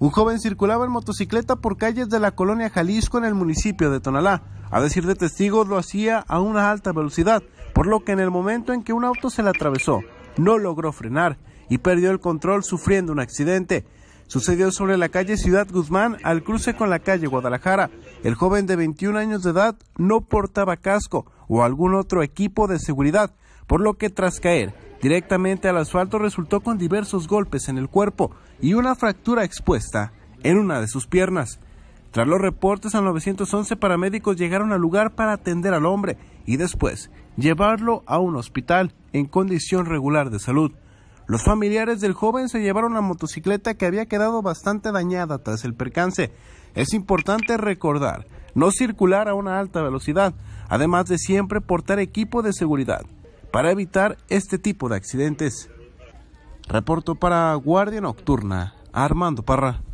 Un joven circulaba en motocicleta por calles de la colonia Jalisco en el municipio de Tonalá. A decir de testigos, lo hacía a una alta velocidad, por lo que en el momento en que un auto se le atravesó, no logró frenar y perdió el control sufriendo un accidente. Sucedió sobre la calle Ciudad Guzmán al cruce con la calle Guadalajara. El joven de 21 años de edad no portaba casco o algún otro equipo de seguridad, por lo que tras caer directamente al asfalto resultó con diversos golpes en el cuerpo y una fractura expuesta en una de sus piernas. Tras los reportes al 911, paramédicos llegaron al lugar para atender al hombre y después llevarlo a un hospital en condición regular de salud. Los familiares del joven se llevaron la motocicleta que había quedado bastante dañada tras el percance. Es importante recordar no circular a una alta velocidad, además de siempre portar equipo de seguridad para evitar este tipo de accidentes. Reporto para Guardia Nocturna, Armando Parra.